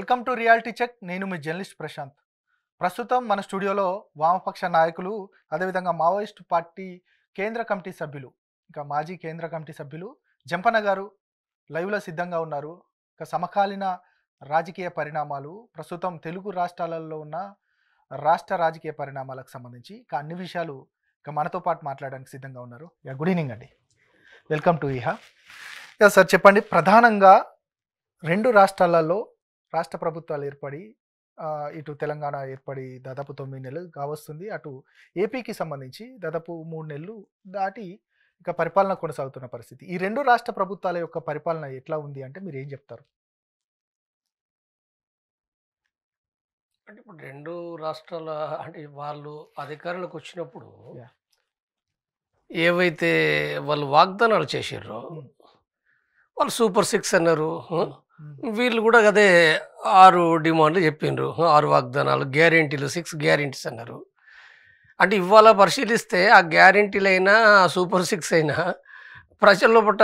Welcome to reality check నేను మీ journalist Prashanth ప్రస్తుతం మన స్టూడియోలో వామపక్ష నాయకులు అదేవిధంగా మావోయిస్టు పార్టీ కేంద్ర కమిటీ సభ్యులు ఇంకా మాజీ కేంద్ర కమిటీ సభ్యులు జంపన గారు లైవ్లో సిద్ధంగా ఉన్నారు ఇంకా సమకాలీన రాజకీయ పరిణామాలు ప్రస్తుతం తెలుగు రాష్ట్రాలలో ఉన్న రాష్ట్ర రాజకీయ పరిణామాలకు సంబంధించి ఇక అన్ని విషయాలు ఇక మనతో పాటు మాట్లాడడానికి సిద్ధంగా ఉన్నారు ఇక గుడ్ ఈవినింగ్ అండి వెల్కమ్ టు ఇహా సార్ చెప్పండి ప్రధానంగా రెండు రాష్ట్రాలలో రాష్ట్ర ప్రభుత్వాలు ఏర్పడి ఇటు తెలంగాణ ఏర్పడి దాదాపు తొమ్మిది నెలలు కావస్తుంది అటు ఏపీకి సంబంధించి దాదాపు మూడు నెలలు దాటి ఇక పరిపాలన కొనసాగుతున్న పరిస్థితి ఈ రెండు రాష్ట్ర ప్రభుత్వాల యొక్క పరిపాలన ఎట్లా ఉంది అంటే మీరు ఏం చెప్తారు అంటే ఇప్పుడు రెండు రాష్ట్రాల అంటే వాళ్ళు అధికారులకు వచ్చినప్పుడు ఏవైతే వాళ్ళు వాగ్దానాలు చేసారో వాళ్ళు సూపర్ సిక్స్ అన్నారు వీళ్ళు కూడా అదే ఆరు డిమాండ్లు చెప్పిండ్రు ఆరు వాగ్దానాలు గ్యారెంటీలు సిక్స్ గ్యారెంటీస్ అన్నారు అంటే ఇవాళ పరిశీలిస్తే ఆ గ్యారెంటీలైనా సూపర్ సిక్స్ అయినా ప్రజల లోపల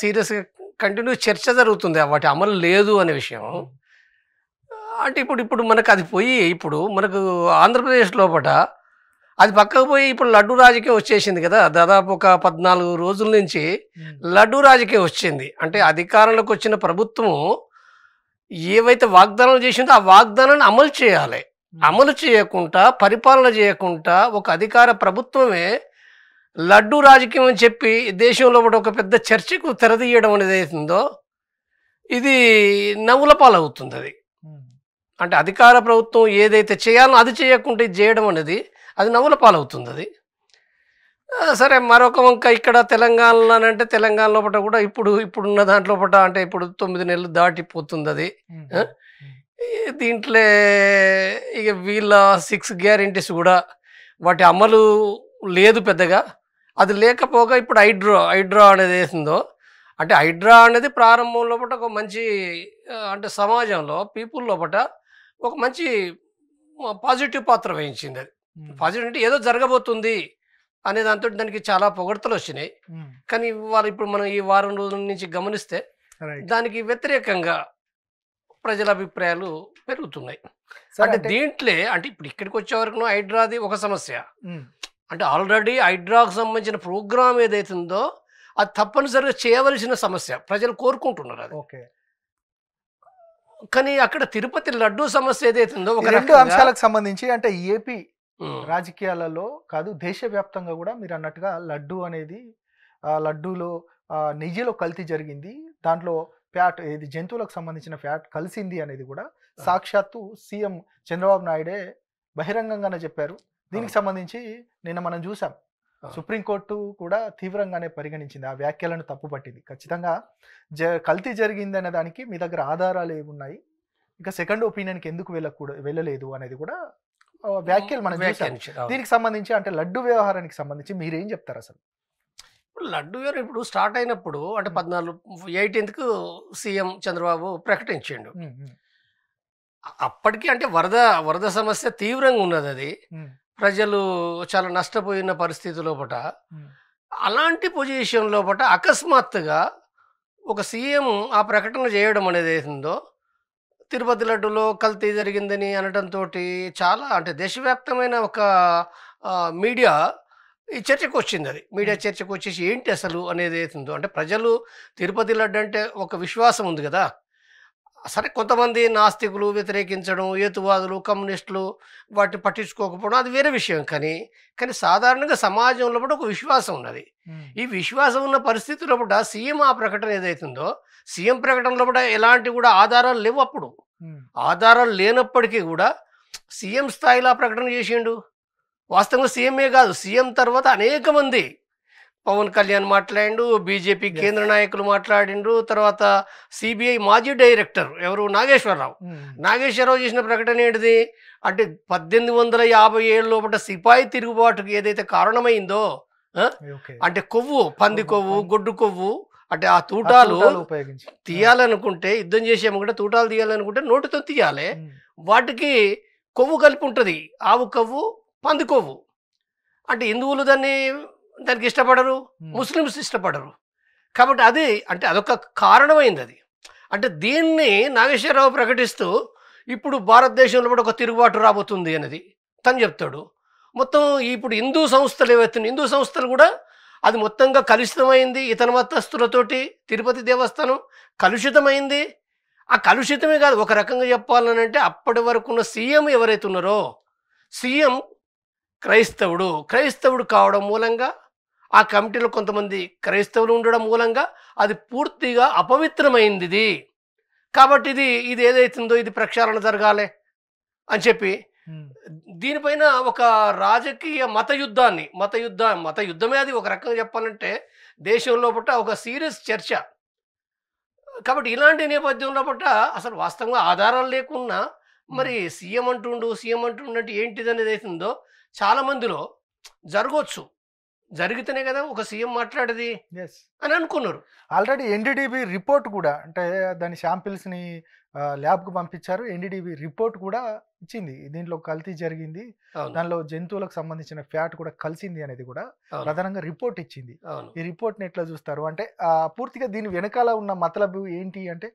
సీరియస్గా కంటిన్యూ చర్చ జరుగుతుంది వాటి అమలు లేదు అనే విషయం అంటే ఇప్పుడు ఇప్పుడు మనకు అది పోయి ఇప్పుడు మనకు ఆంధ్రప్రదేశ్ లోపల అది పక్కకు పోయి ఇప్పుడు లడ్డు రాజకీయం వచ్చేసింది కదా దాదాపు ఒక పద్నాలుగు రోజుల నుంచి లడ్డు రాజకీయం వచ్చింది అంటే అధికారంలోకి వచ్చిన ప్రభుత్వం ఏవైతే వాగ్దానం చేసిందో ఆ వాగ్దానాన్ని అమలు చేయాలి అమలు చేయకుండా పరిపాలన చేయకుండా ఒక అధికార ప్రభుత్వమే లడ్డు రాజకీయం అని చెప్పి దేశంలో కూడా ఒక పెద్ద చర్చకు తెరదీయడం అనేది అవుతుందో ఇది నవ్వుల పాలవుతుంది అది అంటే అధికార ప్రభుత్వం ఏదైతే చేయాలో అది చేయకుండా చేయడం అనేది అది నవ్వుల పాలవుతుంది అది సరే మరొక వంక ఇక్కడ తెలంగాణలోనంటే తెలంగాణ లోపల కూడా ఇప్పుడు ఇప్పుడున్న దాంట్లో పట అంటే ఇప్పుడు తొమ్మిది నెలలు దాటిపోతుంది అది దీంట్లో ఇక వీళ్ళ సిక్స్ గ్యారెంటీస్ కూడా వాటి అమలు లేదు పెద్దగా అది లేకపోగా ఇప్పుడు హైడ్రో హైడ్రా అనేది వేసిందో అంటే హైడ్రా అనేది ప్రారంభం లోపల ఒక మంచి అంటే సమాజంలో పీపుల్ లోపల ఒక మంచి పాజిటివ్ పాత్ర వహించింది అది పాజిటివ్ అంటే ఏదో జరగబోతుంది అనే దాంతో దానికి చాలా పొగడతలు వచ్చినాయి కానీ వాళ్ళు ఇప్పుడు మనం ఈ వారం రోజుల నుంచి గమనిస్తే దానికి వ్యతిరేకంగా ప్రజల అభిప్రాయాలు పెరుగుతున్నాయి అంటే దీంట్లో అంటే ఇప్పుడు ఇక్కడికి వచ్చే వరకు హైడ్రాది ఒక సమస్య అంటే ఆల్రెడీ హైడ్రాకు సంబంధించిన ప్రోగ్రామ్ ఏదైతుందో అది తప్పనిసరిగా చేయవలసిన సమస్య ప్రజలు కోరుకుంటున్నారు అది కానీ అక్కడ తిరుపతి లడ్డూ సమస్య ఏదైతుందో ఒక రెండు అంశాలకు సంబంధించి అంటే ఏపీ రాజకీయాలలో కాదు దేశవ్యాప్తంగా కూడా మీరు అన్నట్టుగా లడ్డు అనేది ఆ లడ్డూలో నెయ్యిలో కల్తీ జరిగింది దాంట్లో ఫ్యాట్ ఏది జంతువులకు సంబంధించిన ఫ్యాట్ కలిసింది అనేది కూడా సాక్షాత్తు సీఎం చంద్రబాబు నాయుడే బహిరంగంగానే చెప్పారు దీనికి సంబంధించి నిన్న మనం చూసాం సుప్రీంకోర్టు కూడా తీవ్రంగానే పరిగణించింది ఆ వ్యాఖ్యలను తప్పుపట్టింది ఖచ్చితంగా జ కల్తీ జరిగింది అనే దానికి మీ దగ్గర ఆధారాలు ఏమున్నాయి ఇంకా సెకండ్ ఒపీనియన్కి ఎందుకు వెళ్ళకూడదు వెళ్ళలేదు అనేది కూడా వ్యాఖ్యలు మనం చూసాం దీనికి సంబంధించి అంటే లడ్డు వ్యవహారానికి సంబంధించి మీరేం చెప్తారు అసలు ఇప్పుడు లడ్డు గారు ఇప్పుడు స్టార్ట్ అయినప్పుడు అంటే పద్నాలుగు ఎయిటీన్త్కు సీఎం చంద్రబాబు ప్రకటించిండు అప్పటికీ అంటే వరద వరద సమస్య తీవ్రంగా ఉన్నది అది ప్రజలు చాలా నష్టపోయిన పరిస్థితి లోపట అలాంటి పొజిషన్ లోపట అకస్మాత్తుగా ఒక సీఎం ఆ ప్రకటన చేయడం అనేది ఏందో తిరుపతి లడ్డులో కల్తీ జరిగిందని అనడంతో చాలా అంటే దేశవ్యాప్తమైన ఒక మీడియా ఈ చర్చకు వచ్చింది అది మీడియా చర్చకు వచ్చేసి ఏంటి అసలు అనేది అవుతుందో అంటే ప్రజలు తిరుపతి లడ్డు అంటే ఒక విశ్వాసం ఉంది కదా సరే కొంతమంది నాస్తికులు వ్యతిరేకించడం ఏతువాదులు కమ్యూనిస్టులు వాటిని పట్టించుకోకపోవడం అది వేరే విషయం కానీ కానీ సాధారణంగా సమాజంలో కూడా ఒక విశ్వాసం ఉన్నది ఈ విశ్వాసం ఉన్న పరిస్థితుల్లో కూడా సీఎం ఆ ప్రకటన ఏదైతుందో సీఎం ప్రకటనలో కూడా ఎలాంటి కూడా ఆధారాలు లేవు అప్పుడు ఆధారాలు లేనప్పటికీ కూడా సీఎం స్థాయిలో ఆ ప్రకటన చేసిండు వాస్తవంగా సీఎంఏ కాదు సీఎం తర్వాత అనేక మంది పవన్ కళ్యాణ్ మాట్లాడిండు బీజేపీ కేంద్ర నాయకులు మాట్లాడిండ్రు తర్వాత సిబిఐ మాజీ డైరెక్టర్ ఎవరు నాగేశ్వరరావు hmm. నాగేశ్వరరావు చేసిన ప్రకటన ఏంటిది అంటే పద్దెనిమిది వందల యాభై ఏళ్ళ లోపల సిపాయి తిరుగుబాటుకు ఏదైతే కారణమైందో అంటే కొవ్వు పంది కొవ్వు గొడ్డు కొవ్వు అంటే ఆ తూటాలు తీయాలనుకుంటే యుద్ధం చేసేమో కూడా తూటాలు తీయాలనుకుంటే నోటితో తీయాలి hmm. వాటికి కొవ్వు కలిపి ఉంటుంది ఆవు కొవ్వు పంది కొవ్వు అంటే హిందువులు దాన్ని దానికి ఇష్టపడరు ముస్లిమ్స్ ఇష్టపడరు కాబట్టి అది అంటే అదొక కారణమైంది అది అంటే దీన్ని నాగేశ్వరరావు ప్రకటిస్తూ ఇప్పుడు భారతదేశంలో కూడా ఒక తిరుగుబాటు రాబోతుంది అనేది తను చెప్తాడు మొత్తం ఇప్పుడు హిందూ సంస్థలు ఏవైతున్నాయి హిందూ సంస్థలు కూడా అది మొత్తంగా కలుషితమైంది ఇతర మతస్థులతోటి తిరుపతి దేవస్థానం కలుషితమైంది ఆ కలుషితమే కాదు ఒక రకంగా చెప్పాలనంటే అప్పటి వరకు ఉన్న సీఎం ఎవరైతే ఉన్నారో సీఎం క్రైస్తవుడు క్రైస్తవుడు కావడం మూలంగా ఆ కమిటీలో కొంతమంది క్రైస్తవులు ఉండడం మూలంగా అది పూర్తిగా అపవిత్రమైంది ఇది కాబట్టి ఇది ఇది ఏదైతుందో ఇది ప్రక్షాళన జరగాలి అని చెప్పి దీనిపైన ఒక రాజకీయ మత యుద్ధాన్ని మత యుద్ధ మత యుద్ధమే అది ఒక రకంగా చెప్పాలంటే దేశంలో పట్ట ఒక సీరియస్ చర్చ కాబట్టి ఇలాంటి నేపథ్యంలో పుట్ట అసలు వాస్తవంగా ఆధారాలు లేకున్నా మరి సీఎం అంటుండు సీఎం అంటుండు ఏంటిది అనేది అవుతుందో చాలా మందిలో జరగవచ్చు జరిగితేనే కదా ఒక సీఎం మాట్లాడేది అని అనుకున్నారు ఆల్రెడీ ఎన్డీడీబీ రిపోర్ట్ కూడా అంటే దాని శాంపిల్స్ని ల్యాబ్కు పంపించారు ఎన్డీడీబీ రిపోర్ట్ కూడా ఇచ్చింది దీంట్లో కల్తీ జరిగింది దానిలో జంతువులకు సంబంధించిన ఫ్యాట్ కూడా కలిసింది అనేది కూడా ప్రధానంగా రిపోర్ట్ ఇచ్చింది ఈ రిపోర్ట్ని ఎట్లా చూస్తారు అంటే పూర్తిగా దీని వెనకాల ఉన్న మతలబు ఏంటి అంటే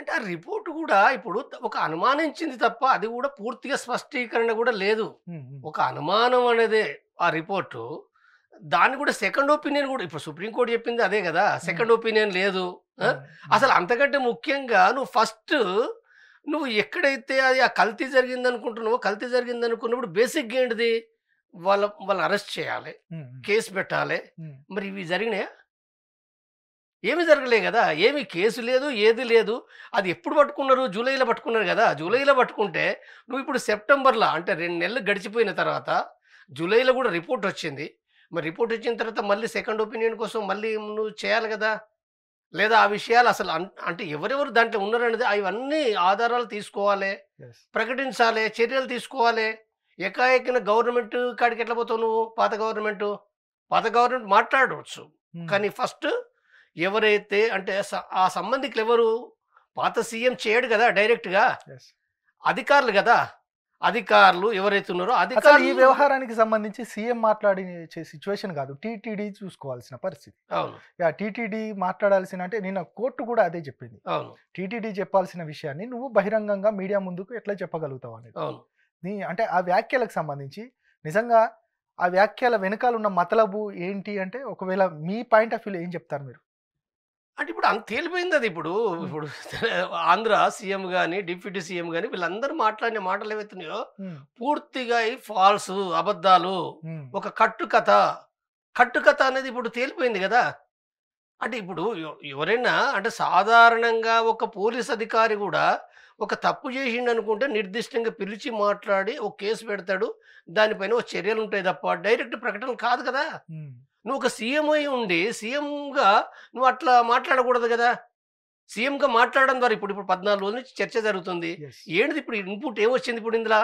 అంటే ఆ రిపోర్ట్ కూడా ఇప్పుడు ఒక అనుమానించింది తప్ప అది కూడా పూర్తిగా స్పష్టీకరణ కూడా లేదు ఒక అనుమానం అనేదే ఆ రిపోర్టు దాన్ని కూడా సెకండ్ ఒపీనియన్ కూడా ఇప్పుడు సుప్రీంకోర్టు చెప్పింది అదే కదా సెకండ్ ఒపీనియన్ లేదు అసలు అంతకంటే ముఖ్యంగా నువ్వు ఫస్ట్ నువ్వు ఎక్కడైతే అది ఆ కల్తీ జరిగింది అనుకుంటున్నావు కల్తీ జరిగింది అనుకున్నప్పుడు బేసిక్ ఏంటిది వాళ్ళ వాళ్ళని అరెస్ట్ చేయాలి కేసు పెట్టాలి మరి ఇవి జరిగినాయా ఏమి జరగలే కదా ఏమి కేసు లేదు ఏది లేదు అది ఎప్పుడు పట్టుకున్నారు జూలైలో పట్టుకున్నారు కదా జూలైలో పట్టుకుంటే నువ్వు ఇప్పుడు సెప్టెంబర్లో అంటే రెండు నెలలు గడిచిపోయిన తర్వాత జూలైలో కూడా రిపోర్ట్ వచ్చింది మరి రిపోర్ట్ వచ్చిన తర్వాత మళ్ళీ సెకండ్ ఒపీనియన్ కోసం మళ్ళీ నువ్వు చేయాలి కదా లేదా ఆ విషయాలు అసలు అంటే ఎవరెవరు దాంట్లో ఉన్నారనేది అవన్నీ ఆధారాలు తీసుకోవాలి ప్రకటించాలి చర్యలు తీసుకోవాలి ఏకాఏకన గవర్నమెంట్ కాడికి ఎట్లా పోతావు నువ్వు పాత గవర్నమెంట్ పాత గవర్నమెంట్ మాట్లాడవచ్చు కానీ ఫస్ట్ ఎవరైతే అంటే ఆ సంబంధికులు ఎవరు పాత సీఎం చేయడు కదా డైరెక్ట్గా అధికారులు కదా అధికారులు ఎవరైతే ఉన్నారో అధికారులు ఈ వ్యవహారానికి సంబంధించి సీఎం మాట్లాడి సిచ్యువేషన్ కాదు టీటీడీ చూసుకోవాల్సిన పరిస్థితి అవును టీటీడీ మాట్లాడాల్సిన అంటే నిన్న కోర్టు కూడా అదే చెప్పింది అవును టీటీడీ చెప్పాల్సిన విషయాన్ని నువ్వు బహిరంగంగా మీడియా ముందుకు ఎట్లా చెప్పగలుగుతావు అనేది అవును నీ అంటే ఆ వ్యాఖ్యలకు సంబంధించి నిజంగా ఆ వ్యాఖ్యల వెనకాల ఉన్న మతలబు ఏంటి అంటే ఒకవేళ మీ పాయింట్ ఆఫ్ వ్యూలో ఏం చెప్తారు మీరు అంటే ఇప్పుడు అంత తేలిపోయింది అది ఇప్పుడు ఇప్పుడు ఆంధ్ర సీఎం కానీ డిప్యూటీ సీఎం కానీ వీళ్ళందరూ మాట్లాడిన మాటలు ఏవైతున్నాయో పూర్తిగా ఫాల్స్ అబద్ధాలు ఒక కట్టు కథ కట్టు కథ అనేది ఇప్పుడు తేలిపోయింది కదా అంటే ఇప్పుడు ఎవరైనా అంటే సాధారణంగా ఒక పోలీస్ అధికారి కూడా ఒక తప్పు చేసిండు అనుకుంటే నిర్దిష్టంగా పిలిచి మాట్లాడి ఒక కేసు పెడతాడు దానిపైన ఒక చర్యలు ఉంటాయి తప్ప డైరెక్ట్ ప్రకటన కాదు కదా నువ్వు ఒక సీఎం అయి ఉండి సీఎంగా నువ్వు అట్లా మాట్లాడకూడదు కదా సీఎంగా మాట్లాడడం ద్వారా ఇప్పుడు ఇప్పుడు పద్నాలుగు రోజుల నుంచి చర్చ జరుగుతుంది ఏంటిది ఇప్పుడు ఇన్పుట్ ఏమొచ్చింది ఇప్పుడు ఇందులో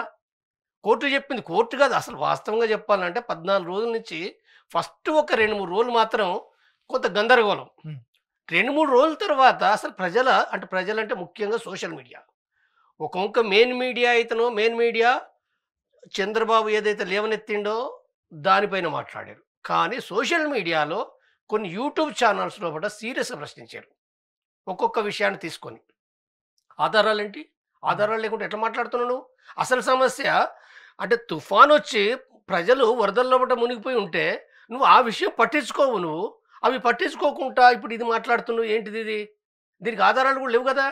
కోర్టు చెప్పింది కోర్టు కాదు అసలు వాస్తవంగా చెప్పాలంటే పద్నాలుగు రోజుల నుంచి ఫస్ట్ ఒక రెండు మూడు రోజులు మాత్రం కొంత గందరగోళం hmm. రెండు మూడు రోజుల తర్వాత అసలు ప్రజల అంటే ప్రజలంటే ముఖ్యంగా సోషల్ మీడియా ఒక్కొక్క మెయిన్ మీడియా అయితేనో మెయిన్ మీడియా చంద్రబాబు ఏదైతే లేవనెత్తిండో దానిపైన మాట్లాడారు కానీ సోషల్ మీడియాలో కొన్ని యూట్యూబ్ ఛానల్స్లో కూడా సీరియస్గా ప్రశ్నించారు ఒక్కొక్క విషయాన్ని తీసుకొని ఆధారాలు ఏంటి ఆధారాలు లేకుండా ఎట్లా మాట్లాడుతున్నాను అసలు సమస్య అంటే తుఫాన్ వచ్చి ప్రజలు వరదల్లో పట్ట మునిగిపోయి ఉంటే నువ్వు ఆ విషయం పట్టించుకోవు నువ్వు అవి పట్టించుకోకుండా ఇప్పుడు ఇది మాట్లాడుతున్నావు ఏంటిది ఇది దీనికి ఆధారాలు కూడా లేవు కదా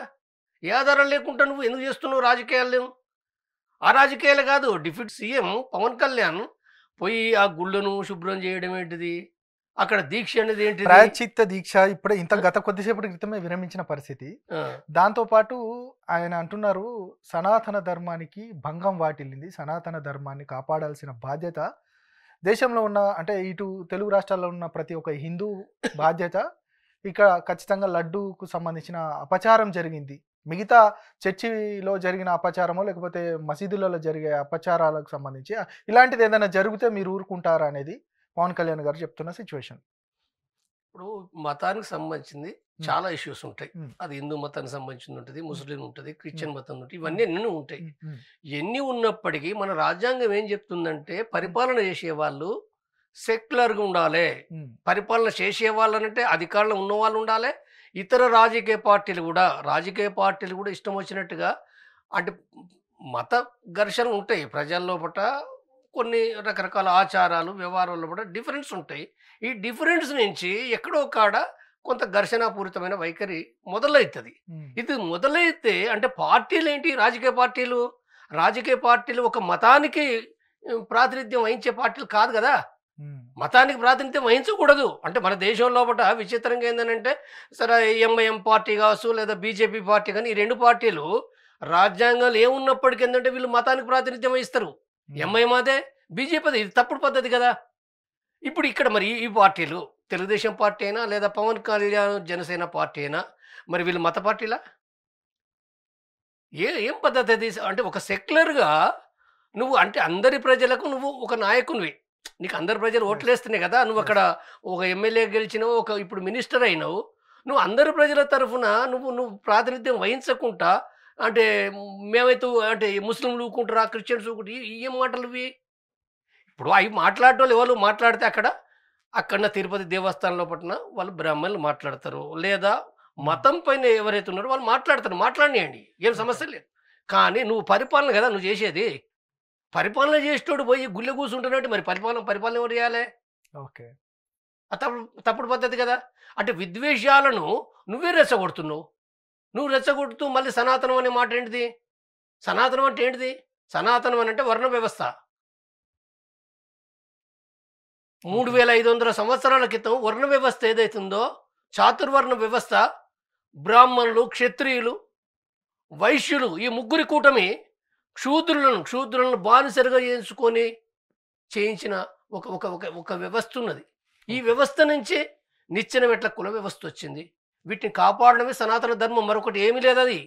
ఏ ఆధారాలు లేకుండా నువ్వు ఎందుకు చేస్తున్నావు రాజకీయాలు లేవు ఆ రాజకీయాలు కాదు డిప్యూటీ సీఎం పవన్ కళ్యాణ్ పోయి ఆ గుళ్ళను శుభ్రం చేయడం ఏంటిది అక్కడ దీక్ష అనేది ఏంటి ప్రాచిత్త దీక్ష ఇప్పుడే ఇంత గత కొద్దిసేపటి క్రితమే విరమించిన పరిస్థితి దాంతో పాటు ఆయన అంటున్నారు సనాతన ధర్మానికి భంగం వాటిల్లింది సనాతన ధర్మాన్ని కాపాడాల్సిన బాధ్యత దేశంలో ఉన్న అంటే ఇటు తెలుగు రాష్ట్రాల్లో ఉన్న ప్రతి ఒక్క హిందూ బాధ్యత ఇక్కడ ఖచ్చితంగా లడ్డూకు సంబంధించిన అపచారం జరిగింది మిగతా చర్చిలో జరిగిన అపచారమో లేకపోతే మసీదులలో జరిగే అపచారాలకు సంబంధించి ఇలాంటిది ఏదైనా జరిగితే మీరు ఊరుకుంటారా అనేది పవన్ కళ్యాణ్ గారు చెప్తున్న సిచ్యువేషన్ ఇప్పుడు మతానికి సంబంధించింది చాలా ఇష్యూస్ ఉంటాయి అది హిందూ మతానికి సంబంధించింది ఉంటుంది ముస్లిం ఉంటుంది క్రిస్టియన్ మతం ఉంటుంది ఇవన్నీ ఎన్ని ఉంటాయి ఎన్ని ఉన్నప్పటికీ మన రాజ్యాంగం ఏం చెప్తుందంటే పరిపాలన చేసే వాళ్ళు సెక్యులర్గా ఉండాలి పరిపాలన చేసే వాళ్ళనంటే అధికారంలో ఉన్న వాళ్ళు ఉండాలి ఇతర రాజకీయ పార్టీలు కూడా రాజకీయ పార్టీలు కూడా ఇష్టం వచ్చినట్టుగా అంటే మత ఘర్షణ ఉంటాయి ప్రజల్లో పట కొన్ని రకరకాల ఆచారాలు వ్యవహారాల్లో కూడా డిఫరెన్స్ ఉంటాయి ఈ డిఫరెన్స్ నుంచి ఎక్కడో కాడ కొంత ఘర్షణాపూరితమైన వైఖరి మొదలవుతుంది ఇది మొదలైతే అంటే పార్టీలు ఏంటి రాజకీయ పార్టీలు రాజకీయ పార్టీలు ఒక మతానికి ప్రాతినిధ్యం వహించే పార్టీలు కాదు కదా మతానికి ప్రాతినిధ్యం వహించకూడదు అంటే మన దేశం లోపల విచిత్రంగా ఏంటంటే సరే ఎంఐఎం పార్టీ కావచ్చు లేదా బీజేపీ పార్టీ కానీ ఈ రెండు పార్టీలు రాజ్యాంగాలు ఏమున్నప్పటికీ ఏంటంటే వీళ్ళు మతానికి ప్రాతినిధ్యం వహిస్తారు ఎంఐఎం అదే బీజేపీ ఇది తప్పుడు పద్ధతి కదా ఇప్పుడు ఇక్కడ మరి ఈ పార్టీలు తెలుగుదేశం పార్టీ అయినా లేదా పవన్ కళ్యాణ్ జనసేన పార్టీ అయినా మరి వీళ్ళు మత పార్టీలా ఏ ఏం పద్ధతి అంటే ఒక సెక్యులర్గా నువ్వు అంటే అందరి ప్రజలకు నువ్వు ఒక నాయకునివి నీకు అందరు ప్రజలు ఓట్లేస్తున్నాయి కదా నువ్వు అక్కడ ఒక ఎమ్మెల్యే గెలిచినావు ఒక ఇప్పుడు మినిస్టర్ అయినావు నువ్వు అందరు ప్రజల తరఫున నువ్వు నువ్వు ప్రాతినిధ్యం వహించకుండా అంటే మేమైతే అంటే ముస్లింలు ఊకుంటారా క్రిస్టియన్స్ ఊకుంటారు ఏం మాటలు ఇవి ఇప్పుడు అవి మాట్లాడటం ఎవరు మాట్లాడితే అక్కడ అక్కడ తిరుపతి దేవస్థానంలో పట్టిన వాళ్ళు బ్రాహ్మణులు మాట్లాడతారు లేదా hmm. మతం పైన ఎవరైతే ఉన్నారో వాళ్ళు మాట్లాడతారు మాట్లాడినాయండి ఏం సమస్య లేదు కానీ నువ్వు పరిపాలన కదా నువ్వు చేసేది పరిపాలన చేసేటోడు పోయి గుళ్ళె కూర్చుంటున్నాడు మరి పరిపాలన పరిపాలన ఎవరు చేయాలి ఓకే తప్పుడు తప్పుడు పద్ధతి కదా అంటే విద్వేషాలను నువ్వే రెచ్చగొడుతున్నావు నువ్వు రెచ్చగొడుతూ మళ్ళీ సనాతనం అనే మాట ఏంటిది సనాతనం అంటే ఏంటిది సనాతనం అని అంటే వర్ణ వ్యవస్థ మూడు వేల ఐదు వందల సంవత్సరాల క్రితం వర్ణ వ్యవస్థ ఏదైతుందో చాతుర్వర్ణ వ్యవస్థ బ్రాహ్మణులు క్షత్రియులు వైశ్యులు ఈ ముగ్గురి కూటమి క్షూద్రులను క్షూద్రులను బానిసరిగా చేయించుకొని చేయించిన ఒక ఒక ఒక ఒక వ్యవస్థ ఉన్నది ఈ వ్యవస్థ నుంచే నిచ్చిన మెట్ల కుల వ్యవస్థ వచ్చింది వీటిని కాపాడడమే సనాతన ధర్మం మరొకటి ఏమీ లేదు అది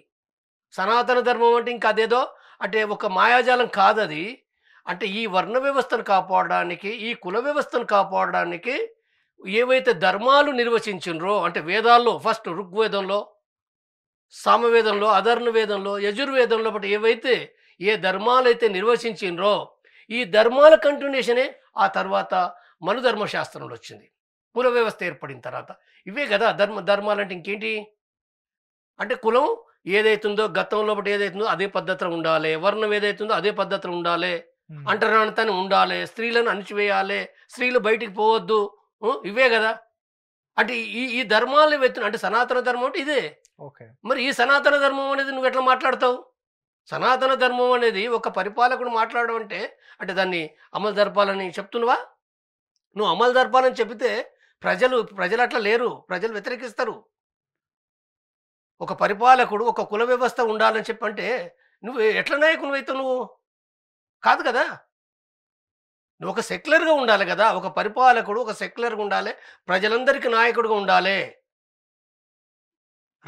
సనాతన ధర్మం అంటే ఇంకా అదేదో అంటే ఒక మాయాజాలం కాదు అది అంటే ఈ వర్ణ వ్యవస్థను కాపాడడానికి ఈ కుల వ్యవస్థను కాపాడడానికి ఏవైతే ధర్మాలు నిర్వచించినరో అంటే వేదాల్లో ఫస్ట్ ఋగ్వేదంలో సామవేదంలో అధర్ణ వేదంలో యజుర్వేదంలో బట్టి ఏవైతే ఏ ధర్మాలు అయితే నిర్వచించిండ్రో ఈ ధర్మాల కంటిన్యూషనే ఆ తర్వాత మనుధర్మశాస్త్రంలో వచ్చింది కుల వ్యవస్థ ఏర్పడిన తర్వాత ఇవే కదా ధర్మ ధర్మాలు అంటే ఇంకేంటి అంటే కులం ఏదైతుందో గతంలో ఒకటి ఏదైతుందో అదే పద్ధతిలో ఉండాలి వర్ణం ఏదైతుందో అదే పద్ధతిలో ఉండాలి అంటరానితని ఉండాలి స్త్రీలను అణిచివేయాలి స్త్రీలు బయటికి పోవద్దు ఇవే కదా అంటే ఈ ఈ ధర్మాలు వెతున్నా అంటే సనాతన ధర్మం అంటే ఇదే మరి ఈ సనాతన ధర్మం అనేది నువ్వు ఎట్లా మాట్లాడతావు సనాతన ధర్మం అనేది ఒక పరిపాలకుడు మాట్లాడడం అంటే అంటే దాన్ని అమలు జరపాలని చెప్తున్నావా నువ్వు అమలు జరపాలని చెబితే ప్రజలు ప్రజలు అట్లా లేరు ప్రజలు వ్యతిరేకిస్తారు ఒక పరిపాలకుడు ఒక కుల వ్యవస్థ ఉండాలని చెప్పంటే నువ్వు ఎట్ల నాయకుని అయితే నువ్వు కాదు కదా నువ్వు ఒక సెక్యులర్గా ఉండాలి కదా ఒక పరిపాలకుడు ఒక సెక్యులర్గా ఉండాలి ప్రజలందరికీ నాయకుడుగా ఉండాలి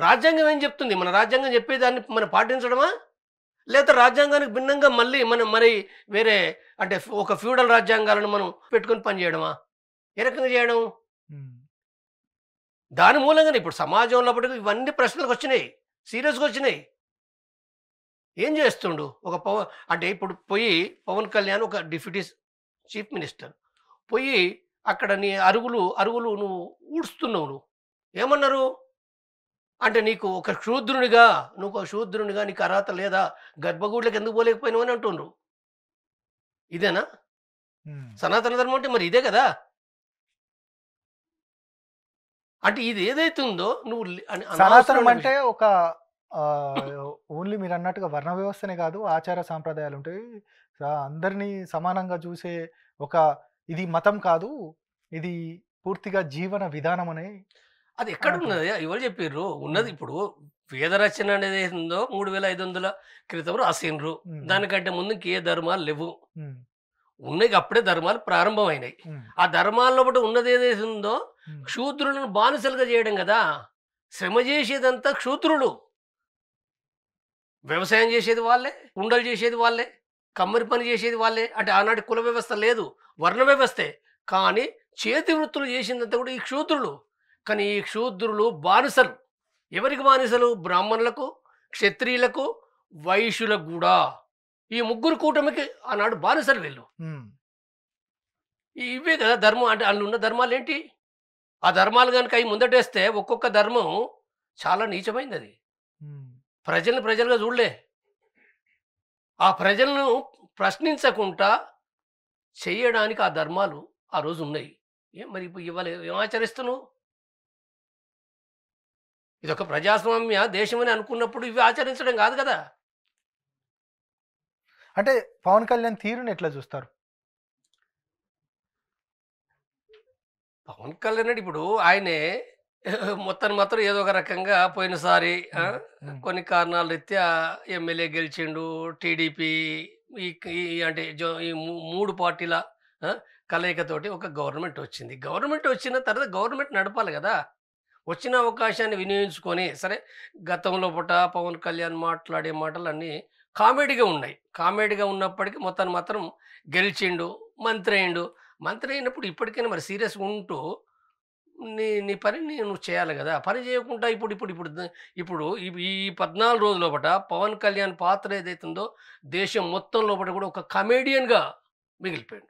రాజ్యాంగం ఏం చెప్తుంది మన రాజ్యాంగం చెప్పేదాన్ని మనం పాటించడమా లేదా రాజ్యాంగానికి భిన్నంగా మళ్ళీ మనం మరి వేరే అంటే ఒక ఫ్యూడల్ రాజ్యాంగాలను మనం పెట్టుకుని పనిచేయడమా ఏ రకంగా చేయడం దాని మూలంగానే ఇప్పుడు సమాజంలో ఇవన్నీ ప్రశ్నలకు వచ్చినాయి సీరియస్గా వచ్చినాయి ఏం చేస్తుండు ఒక పవన్ అంటే ఇప్పుడు పోయి పవన్ కళ్యాణ్ ఒక డిప్యూటీ చీఫ్ మినిస్టర్ పోయి అక్కడ నీ అరుగులు అరుగులు నువ్వు ఊడుస్తున్నావు నువ్వు ఏమన్నారు అంటే నీకు ఒక శూద్రునిగా నువ్వు ఒక శూద్రునిగా నీకు అర్హత లేదా గర్భగూడ్లకు ఎందుకు పోలేకపోయినావు అని అంటుండ్రు ఇదేనా సనాతన ధర్మం అంటే మరి ఇదే కదా అంటే ఇది ఏదైతే ఉందో నువ్వు సనాతనం అంటే ఒక ఓన్లీ మీరు అన్నట్టుగా వర్ణ వ్యవస్థనే కాదు ఆచార సాంప్రదాయాలు ఉంటాయి అందరినీ సమానంగా చూసే ఒక ఇది మతం కాదు ఇది పూర్తిగా జీవన విధానం అనే అది ఎక్కడ ఉన్నది ఎవరు చెప్పారు ఉన్నది ఇప్పుడు వేద రచన అనేది ఏందో మూడు వేల ఐదు వందల క్రితం రాసిండ్రు దానికంటే ముందు ఏ ధర్మాలు లేవు ఉన్నాయి అప్పుడే ధర్మాలు ప్రారంభమైనాయి ఆ ధర్మాల్లో బట్టి ఉన్నది ఏదైతే ఉందో క్షూద్రులను బానిసలుగా చేయడం కదా శ్రమ చేసేదంతా క్షూద్రులు వ్యవసాయం చేసేది వాళ్ళే ఉండలు చేసేది వాళ్ళే కమ్మరి పని చేసేది వాళ్ళే అంటే ఆనాటి కుల వ్యవస్థ లేదు వర్ణ వ్యవస్థే కానీ చేతి వృత్తులు చేసిందంతా కూడా ఈ క్షూద్రులు కానీ ఈ క్షూద్రులు బానిసలు ఎవరికి బానిసలు బ్రాహ్మణులకు క్షత్రియులకు వైశ్యులకు కూడా ఈ ముగ్గురు కూటమికి ఆనాడు బానిసలు వెళ్ళు ఇవే కదా ధర్మం అంటే అందులో ఉన్న ధర్మాలు ఏంటి ఆ ధర్మాలు కనుక అవి ముందటేస్తే ఒక్కొక్క ధర్మం చాలా నీచమైంది అది ప్రజలను ప్రజలుగా చూడలే ఆ ప్రజలను ప్రశ్నించకుండా చేయడానికి ఆ ధర్మాలు ఆ రోజు ఉన్నాయి ఏం మరి ఇవాళ ఏం ఆచరిస్తున్నావు ఇదొక ప్రజాస్వామ్య దేశమని అనుకున్నప్పుడు ఇవి ఆచరించడం కాదు కదా అంటే పవన్ కళ్యాణ్ తీరుని ఎట్లా చూస్తారు పవన్ కళ్యాణ్ అంటే ఇప్పుడు ఆయనే మొత్తం మాత్రం ఏదో ఒక రకంగా పోయినసారి కొన్ని కారణాల రీత్యా ఎమ్మెల్యే గెలిచిండు టీడీపీ ఈ అంటే ఈ మూడు పార్టీల కలయికతోటి ఒక గవర్నమెంట్ వచ్చింది గవర్నమెంట్ వచ్చిన తర్వాత గవర్నమెంట్ నడపాలి కదా వచ్చిన అవకాశాన్ని వినియోగించుకొని సరే గతంలో పూట పవన్ కళ్యాణ్ మాట్లాడే మాటలన్నీ కామెడీగా ఉన్నాయి కామెడీగా ఉన్నప్పటికీ మొత్తాన్ని మాత్రం గెలిచిండు మంత్రి అయిండు మంత్రి అయినప్పుడు ఇప్పటికైనా మరి సీరియస్గా ఉంటూ నీ నీ పని నేను చేయాలి కదా పని చేయకుండా ఇప్పుడు ఇప్పుడు ఇప్పుడు ఇప్పుడు ఈ పద్నాలుగు రోజుల లోపల పవన్ కళ్యాణ్ పాత్ర ఏదైతుందో దేశం మొత్తం లోపల కూడా ఒక కమేడియన్గా మిగిలిపోయాడు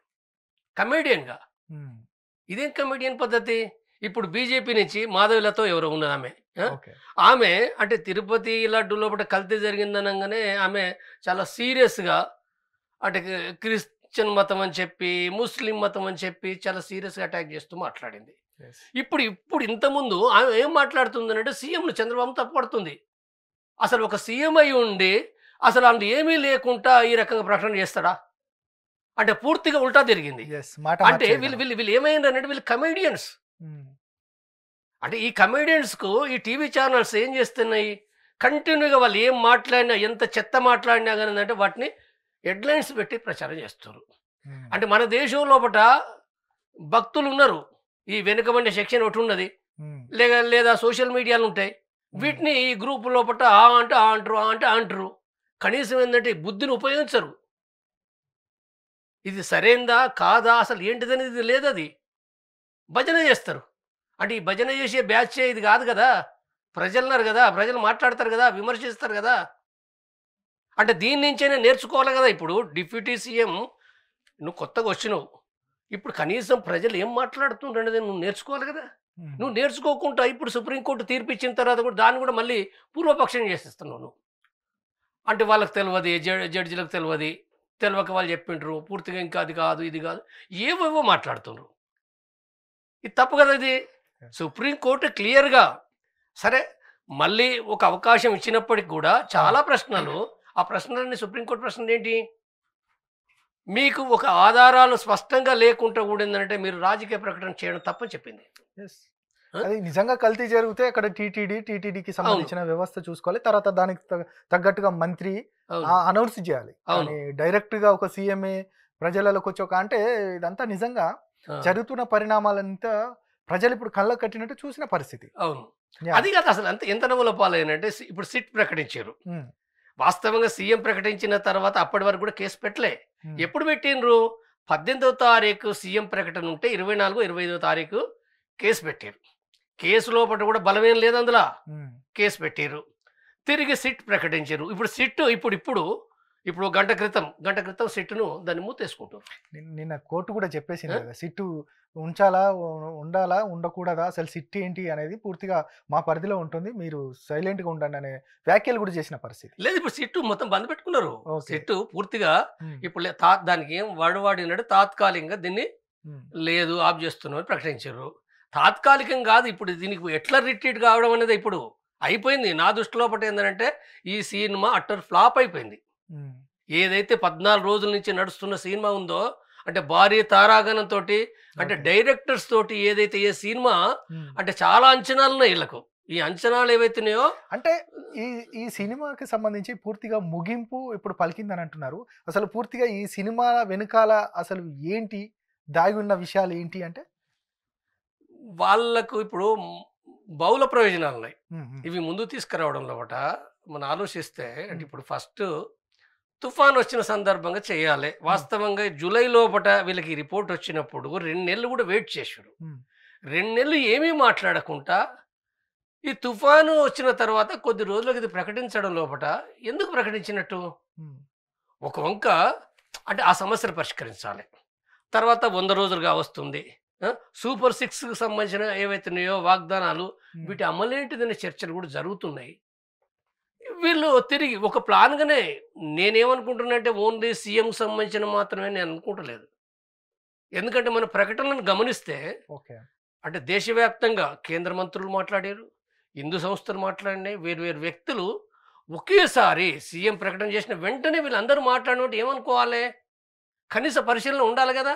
కమేడియన్గా ఇదేం కమేడియన్ పద్ధతి ఇప్పుడు బీజేపీ నుంచి మాధవిలతో ఎవరో ఉన్నది ఆమె ఆమె అంటే తిరుపతి ఇలా డూలోపట కల్తీ జరిగిందనగానే ఆమె చాలా సీరియస్గా అంటే క్రిస్టియన్ మతం అని చెప్పి ముస్లిం మతం అని చెప్పి చాలా సీరియస్గా అటాక్ చేస్తూ మాట్లాడింది ఇప్పుడు ఇప్పుడు ఇంతకుముందు ఆమె ఏం మాట్లాడుతుంది అంటే సీఎంను చంద్రబాబు పడుతుంది అసలు ఒక సీఎం అయి ఉండి అసలు అందులో ఏమీ లేకుండా ఈ రకంగా ప్రకటన చేస్తాడా అంటే పూర్తిగా ఉల్టా తిరిగింది అంటే వీళ్ళు వీళ్ళు వీళ్ళు అంటే వీళ్ళు కమెడియన్స్ అంటే ఈ కమెడియన్స్కు ఈ టీవీ ఛానల్స్ ఏం చేస్తున్నాయి కంటిన్యూగా వాళ్ళు ఏం మాట్లాడినా ఎంత చెత్త మాట్లాడినా కానీ అంటే వాటిని హెడ్లైన్స్ పెట్టి ప్రచారం చేస్తారు అంటే మన దేశం లోపల భక్తులు ఉన్నారు ఈ వెనుకబడిన సెక్షన్ ఒకటి ఉన్నది లేదా లేదా సోషల్ మీడియాలు ఉంటాయి వీటిని ఈ గ్రూప్ లోపల ఆ అంటే ఆ అంటారు ఆ అంటే ఆ అంటారు కనీసం ఏంటంటే బుద్ధిని ఉపయోగించరు ఇది సరైందా కాదా అసలు ఏంటిదనేది లేదది భజన చేస్తారు అంటే ఈ భజన చేసే బ్యాచ్ ఇది కాదు కదా ప్రజలున్నారు కదా ప్రజలు మాట్లాడతారు కదా విమర్శిస్తారు కదా అంటే దీని నుంచైనా నేర్చుకోవాలి కదా ఇప్పుడు డిప్యూటీ సీఎం నువ్వు కొత్తగా వచ్చినావు ఇప్పుడు కనీసం ప్రజలు ఏం మాట్లాడుతుండేది నువ్వు నేర్చుకోవాలి కదా నువ్వు నేర్చుకోకుండా ఇప్పుడు సుప్రీంకోర్టు తీర్పు ఇచ్చిన తర్వాత కూడా దాన్ని కూడా మళ్ళీ పూర్వపక్షం చేసేస్తున్నావు నువ్వు అంటే వాళ్ళకి తెలియదు జడ్జిలకు తెలియదు తెలియక వాళ్ళు చెప్పిండ్రు పూర్తిగా ఇంకా అది కాదు ఇది కాదు ఏవేవో మాట్లాడుతున్నారు ఇది తప్పు కదా ఇది సుప్రీంకోర్టు క్లియర్గా సరే మళ్ళీ ఒక అవకాశం ఇచ్చినప్పటికి కూడా చాలా ప్రశ్నలు ఆ ప్రశ్నలన్నీ సుప్రీంకోర్టు ప్రశ్నలు ఏంటి మీకు ఒక ఆధారాలు స్పష్టంగా లేకుండా కూడిందంటే మీరు రాజకీయ ప్రకటన చేయడం తప్పని చెప్పింది అది నిజంగా కల్తీ జరిగితే అక్కడ టీటీడీ టీటీడీకి సంబంధించిన వ్యవస్థ చూసుకోవాలి తర్వాత దానికి తగ్గట్టుగా మంత్రి అనౌన్స్ చేయాలి డైరెక్ట్ గా ఒక సీఎంఏ ప్రజలలోకి వచ్చి ఒక అంటే ఇదంతా నిజంగా జరుగుతున్న పరిణామాలంతా ప్రజలు ఇప్పుడు కళ్ళకు కట్టినట్టు చూసిన పరిస్థితి అవును అది కాదు అసలు అంత ఎంత నవ్వుల పాలైనంటే ఇప్పుడు సిట్ ప్రకటించారు వాస్తవంగా సీఎం ప్రకటించిన తర్వాత అప్పటి వరకు కూడా కేసు పెట్టలే ఎప్పుడు పెట్టినరు పద్దెనిమిదవ తారీఖు సీఎం ప్రకటన ఉంటే ఇరవై నాలుగు ఇరవై ఐదవ తారీఖు కేసు పెట్టారు కేసు లోపల కూడా బలమేం లేదు అందులో కేసు పెట్టారు తిరిగి సిట్ ప్రకటించారు ఇప్పుడు సిట్ ఇప్పుడు ఇప్పుడు ఇప్పుడు గంట క్రితం గంట క్రితం సిట్టును దాన్ని మూతేసుకుంటారు నిన్న కోర్టు కూడా చెప్పేసింది కదా సిట్టు ఉంచాలా ఉండాలా ఉండకూడదా అసలు సిట్టు ఏంటి అనేది పూర్తిగా మా పరిధిలో ఉంటుంది మీరు సైలెంట్ గా ఉండండి అనే వ్యాఖ్యలు కూడా చేసిన పరిస్థితి లేదు ఇప్పుడు సిట్టు మొత్తం బంద్ పెట్టుకున్నారు సిట్టు పూర్తిగా ఇప్పుడు తా దానికి ఏం వాడినాడు తాత్కాలికంగా దీన్ని లేదు ఆఫ్ చేస్తున్నారు ప్రకటించారు తాత్కాలికం కాదు ఇప్పుడు దీనికి ఎట్లా రిట్రీట్ కావడం అనేది ఇప్పుడు అయిపోయింది నా దృష్టిలో ఒకటి ఏంటంటే ఈ సినిమా అట్టర్ ఫ్లాప్ అయిపోయింది ఏదైతే పద్నాలుగు రోజుల నుంచి నడుస్తున్న సినిమా ఉందో అంటే భారీ తారాగణంతో అంటే డైరెక్టర్స్ తోటి ఏదైతే ఏ సినిమా అంటే చాలా అంచనాలు ఉన్నాయి వీళ్ళకు ఈ అంచనాలు ఏవైతున్నాయో అంటే ఈ ఈ సినిమాకి సంబంధించి పూర్తిగా ముగింపు ఇప్పుడు పలికిందని అంటున్నారు అసలు పూర్తిగా ఈ సినిమా వెనుకాల అసలు ఏంటి దాగి ఉన్న విషయాలు ఏంటి అంటే వాళ్ళకు ఇప్పుడు బహుళ ప్రయోజనాలు ఉన్నాయి ఇవి ముందు తీసుకురావడంలో ఒకట మనం ఆలోచిస్తే అంటే ఇప్పుడు ఫస్ట్ తుఫాన్ వచ్చిన సందర్భంగా చేయాలి వాస్తవంగా జూలై లోపట వీళ్ళకి రిపోర్ట్ వచ్చినప్పుడు రెండు నెలలు కూడా వెయిట్ చేశారు రెండు నెలలు ఏమీ మాట్లాడకుండా ఈ తుఫాను వచ్చిన తర్వాత కొద్ది రోజులకు ఇది ప్రకటించడం లోపట ఎందుకు ప్రకటించినట్టు ఒక వంక అంటే ఆ సమస్యను పరిష్కరించాలి తర్వాత వంద రోజులుగా వస్తుంది సూపర్ సిక్స్కి సంబంధించిన ఏవైతున్నాయో వాగ్దానాలు వీటి అమలేంటిదనే చర్చలు కూడా జరుగుతున్నాయి వీళ్ళు తిరిగి ఒక ప్లాన్గానే నేనేమనుకుంటున్నానంటే ఓన్లీ సీఎం సంబంధించిన మాత్రమే నేను అనుకుంటలేదు ఎందుకంటే మన ప్రకటనలను గమనిస్తే అంటే దేశవ్యాప్తంగా కేంద్ర మంత్రులు మాట్లాడారు హిందూ సంస్థలు మాట్లాడినాయి వేరు వేరు వ్యక్తులు ఒకేసారి సీఎం ప్రకటన చేసిన వెంటనే వీళ్ళందరూ మాట్లాడినట్టు ఏమనుకోవాలి కనీస పరిశీలన ఉండాలి కదా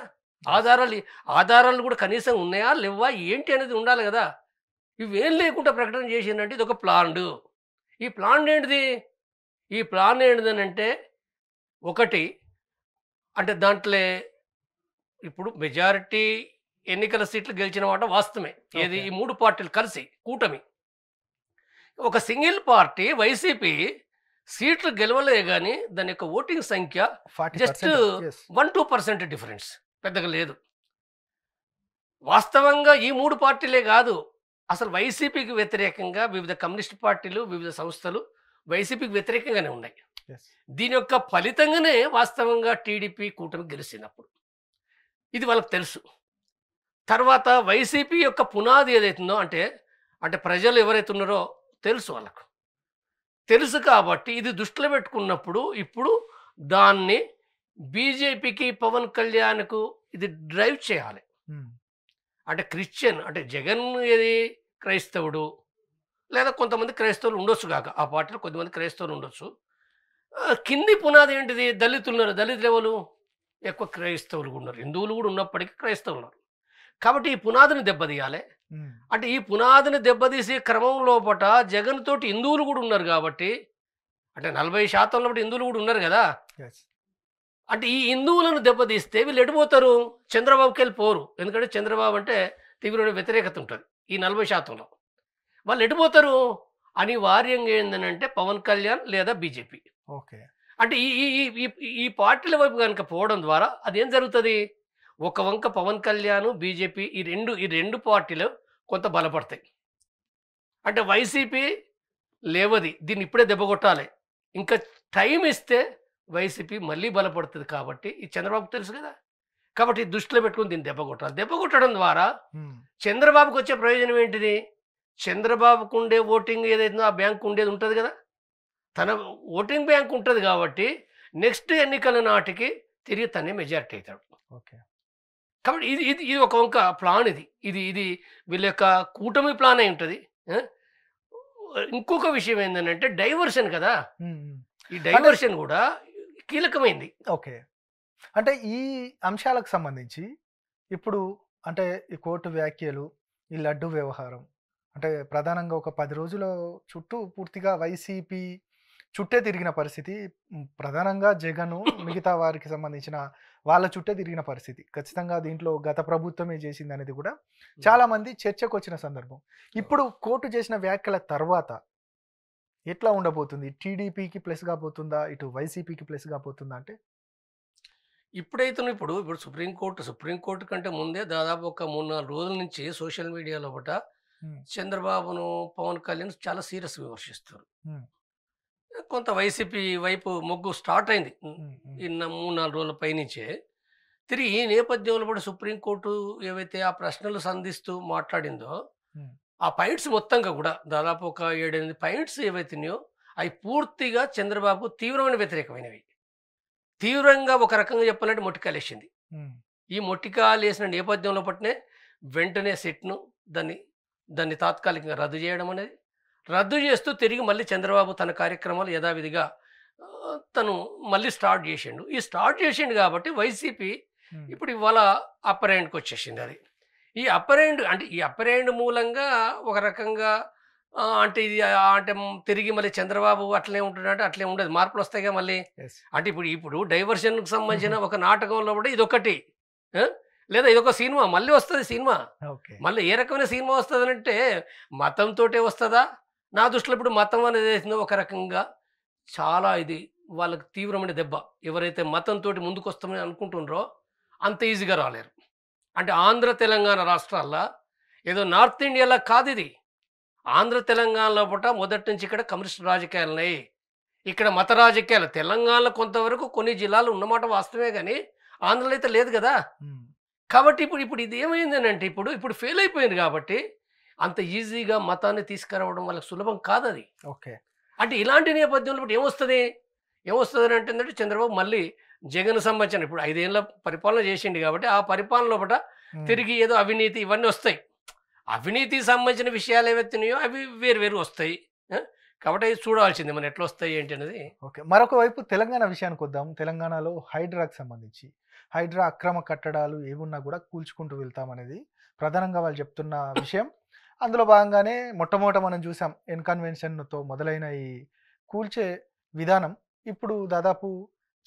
ఆధారాలు ఆధారాలు కూడా కనీసం ఉన్నాయా లేవా ఏంటి అనేది ఉండాలి కదా ఇవేం లేకుండా ప్రకటన చేసిందంటే ఇది ఒక ప్లాన్డ్ ఈ ప్లాన్ ఏంటిది ఈ ప్లాన్ ఏంటిది అంటే ఒకటి అంటే దాంట్లో ఇప్పుడు మెజారిటీ ఎన్నికల సీట్లు గెలిచిన మాట వాస్తవమే ఏది ఈ మూడు పార్టీలు కలిసి కూటమి ఒక సింగిల్ పార్టీ వైసీపీ సీట్లు గెలవలే కానీ దాని యొక్క ఓటింగ్ సంఖ్య just one two percent difference పెద్దగా లేదు వాస్తవంగా ఈ మూడు పార్టీలే కాదు అసలు వైసీపీకి వ్యతిరేకంగా వివిధ కమ్యూనిస్ట్ పార్టీలు వివిధ సంస్థలు వైసీపీకి వ్యతిరేకంగానే ఉన్నాయి దీని యొక్క ఫలితంగానే వాస్తవంగా టీడీపీ కూటమి గెలిచినప్పుడు ఇది వాళ్ళకి తెలుసు తర్వాత వైసీపీ యొక్క పునాది ఏదైతుందో అంటే అంటే ప్రజలు ఎవరైతే ఉన్నారో తెలుసు వాళ్ళకు తెలుసు కాబట్టి ఇది దృష్టిలో పెట్టుకున్నప్పుడు ఇప్పుడు దాన్ని బీజేపీకి పవన్ కళ్యాణ్కు ఇది డ్రైవ్ చేయాలి అంటే క్రిస్టియన్ అంటే జగన్ ఏది క్రైస్తవుడు లేదా కొంతమంది క్రైస్తవులు ఉండొచ్చు కాక ఆ పార్టీలో కొంతమంది క్రైస్తవులు ఉండొచ్చు కింది పునాది ఏంటిది దళితులు ఉన్నారు దళితులు ఎవరు ఎక్కువ క్రైస్తవులు ఉన్నారు హిందువులు కూడా ఉన్నప్పటికీ క్రైస్తవులు ఉన్నారు కాబట్టి ఈ పునాదిని దెబ్బతీయాలి అంటే ఈ పునాదిని దెబ్బతీసే క్రమం లోపల జగన్ తోటి హిందువులు కూడా ఉన్నారు కాబట్టి అంటే నలభై శాతం లోపల హిందువులు కూడా ఉన్నారు కదా అంటే ఈ హిందువులను దెబ్బతీస్తే వీళ్ళు ఎడిపోతారు చంద్రబాబుకి వెళ్ళి పోరు ఎందుకంటే చంద్రబాబు అంటే తీవ్రమైన వ్యతిరేకత ఉంటుంది ఈ నలభై శాతంలో వాళ్ళు ఎటుపోతారు అనివార్యంగా ఏంటంటే పవన్ కళ్యాణ్ లేదా బీజేపీ ఓకే అంటే ఈ ఈ ఈ పార్టీల వైపు కనుక పోవడం ద్వారా అదేం జరుగుతుంది ఒక వంక పవన్ కళ్యాణ్ బీజేపీ ఈ రెండు ఈ రెండు పార్టీలు కొంత బలపడతాయి అంటే వైసీపీ లేవది దీన్ని ఇప్పుడే దెబ్బకొట్టాలి ఇంకా టైం ఇస్తే వైసీపీ మళ్ళీ బలపడుతుంది కాబట్టి ఈ చంద్రబాబుకు తెలుసు కదా కాబట్టి దృష్టిలో పెట్టుకుని దీన్ని దెబ్బ కొట్టాలి దెబ్బ కొట్టడం ద్వారా చంద్రబాబుకి వచ్చే ప్రయోజనం ఏంటిది చంద్రబాబుకు ఉండే ఓటింగ్ ఏదైతుందో ఆ బ్యాంకు ఉండేది ఉంటుంది కదా తన ఓటింగ్ బ్యాంక్ ఉంటుంది కాబట్టి నెక్స్ట్ ఎన్నికల నాటికి తిరిగి తనే మెజారిటీ అవుతాడు ఓకే కాబట్టి ఇది ఇది ఇది ఒక వంక ప్లాన్ ఇది ఇది ఇది వీళ్ళ యొక్క కూటమి ప్లాన్ అయి ఉంటుంది ఇంకొక విషయం ఏంటంటే డైవర్షన్ కదా ఈ డైవర్షన్ కూడా కీలకమైంది ఓకే అంటే ఈ అంశాలకు సంబంధించి ఇప్పుడు అంటే ఈ కోర్టు వ్యాఖ్యలు ఈ లడ్డు వ్యవహారం అంటే ప్రధానంగా ఒక పది రోజుల చుట్టూ పూర్తిగా వైసీపీ చుట్టే తిరిగిన పరిస్థితి ప్రధానంగా జగను మిగతా వారికి సంబంధించిన వాళ్ళ చుట్టే తిరిగిన పరిస్థితి ఖచ్చితంగా దీంట్లో గత ప్రభుత్వమే చేసింది అనేది కూడా చాలామంది చర్చకు వచ్చిన సందర్భం ఇప్పుడు కోర్టు చేసిన వ్యాఖ్యల తర్వాత ఎట్లా ఉండబోతుంది టీడీపీకి ప్లస్గా పోతుందా ఇటు వైసీపీకి ప్లస్గా పోతుందా అంటే ఇప్పుడైతే ఇప్పుడు ఇప్పుడు సుప్రీంకోర్టు సుప్రీంకోర్టు కంటే ముందే దాదాపు ఒక మూడు నాలుగు రోజుల నుంచి సోషల్ మీడియాలో ఒకట చంద్రబాబును పవన్ కళ్యాణ్ చాలా సీరియస్ విమర్శిస్తారు కొంత వైసీపీ వైపు మొగ్గు స్టార్ట్ అయింది నిన్న మూడు నాలుగు రోజుల పైనుంచే తిరిగి ఈ నేపథ్యంలో కూడా సుప్రీంకోర్టు ఏవైతే ఆ ప్రశ్నలు సంధిస్తూ మాట్లాడిందో ఆ పాయింట్స్ మొత్తంగా కూడా దాదాపు ఒక ఏడెనిమిది పాయింట్స్ ఏవైతున్నాయో అవి పూర్తిగా చంద్రబాబు తీవ్రమైన వ్యతిరేకమైనవి తీవ్రంగా ఒక రకంగా చెప్పాలంటే మొట్టికాలేసింది ఈ మొట్టికాలేసిన నేపథ్యంలో పట్టినే వెంటనే సెట్ను దాన్ని దాన్ని తాత్కాలికంగా రద్దు చేయడం అనేది రద్దు చేస్తూ తిరిగి మళ్ళీ చంద్రబాబు తన కార్యక్రమాలు యథావిధిగా తను మళ్ళీ స్టార్ట్ చేసిండు ఈ స్టార్ట్ చేసిండు కాబట్టి వైసీపీ ఇప్పుడు ఇవాళ అప్పర్ హ్యాండ్కి వచ్చేసింది అది ఈ అప్పర్ హ్యాండ్ అంటే ఈ అప్పర్ హ్యాండ్ మూలంగా ఒక రకంగా అంటే ఇది అంటే తిరిగి మళ్ళీ చంద్రబాబు అట్లే ఉంటున్నాడు అట్లే ఉండదు మార్పులు వస్తాయిగా మళ్ళీ అంటే ఇప్పుడు ఇప్పుడు డైవర్షన్కి సంబంధించిన ఒక నాటకంలో కూడా ఇది ఒకటి లేదా ఇదొక సినిమా మళ్ళీ వస్తుంది సినిమా మళ్ళీ ఏ రకమైన సినిమా వస్తుంది అంటే మతంతో వస్తుందా నా దృష్టిలో ఇప్పుడు మతం అనేది వేసిందో ఒక రకంగా చాలా ఇది వాళ్ళకి తీవ్రమైన దెబ్బ ఎవరైతే మతంతో ముందుకు వస్తామని అనుకుంటున్నారో అంత ఈజీగా రాలేరు అంటే ఆంధ్ర తెలంగాణ రాష్ట్రాల్లో ఏదో నార్త్ ఇండియాలో కాదు ఇది ఆంధ్ర తెలంగాణలో పూట మొదటి నుంచి ఇక్కడ కమ్యూనిస్ట్ ఉన్నాయి ఇక్కడ మత రాజకీయాలు తెలంగాణలో కొంతవరకు కొన్ని జిల్లాలు ఉన్నమాట వాస్తవమే కానీ ఆంధ్రలో అయితే లేదు కదా కాబట్టి ఇప్పుడు ఇప్పుడు ఇది ఏమైంది అంటే ఇప్పుడు ఇప్పుడు ఫెయిల్ అయిపోయింది కాబట్టి అంత ఈజీగా మతాన్ని తీసుకురావడం వాళ్ళకి సులభం కాదు అది ఓకే అంటే ఇలాంటి నేపథ్యంలో ఇప్పుడు ఏమొస్తుంది ఏమొస్తుంది అని అంటుందంటే చంద్రబాబు మళ్ళీ జగన్ సంబంధించిన ఇప్పుడు ఐదేళ్ళ పరిపాలన చేసిండు కాబట్టి ఆ పరిపాలన లోపల తిరిగి ఏదో అవినీతి ఇవన్నీ వస్తాయి అవినీతికి సంబంధించిన విషయాలు ఏవైతున్నాయో అవి వేరు వేరు వస్తాయి కాబట్టి అది చూడవలసింది మనం ఎట్లా వస్తాయి ఏంటి అనేది ఓకే మరొక వైపు తెలంగాణ విషయానికి వద్దాం తెలంగాణలో హైడ్రాకి సంబంధించి హైడ్రా అక్రమ కట్టడాలు ఏమున్నా కూడా కూల్చుకుంటూ వెళ్తామనేది ప్రధానంగా వాళ్ళు చెప్తున్న విషయం అందులో భాగంగానే మొట్టమొదట మనం చూసాం ఎన్కన్వెన్షన్తో మొదలైన ఈ కూల్చే విధానం ఇప్పుడు దాదాపు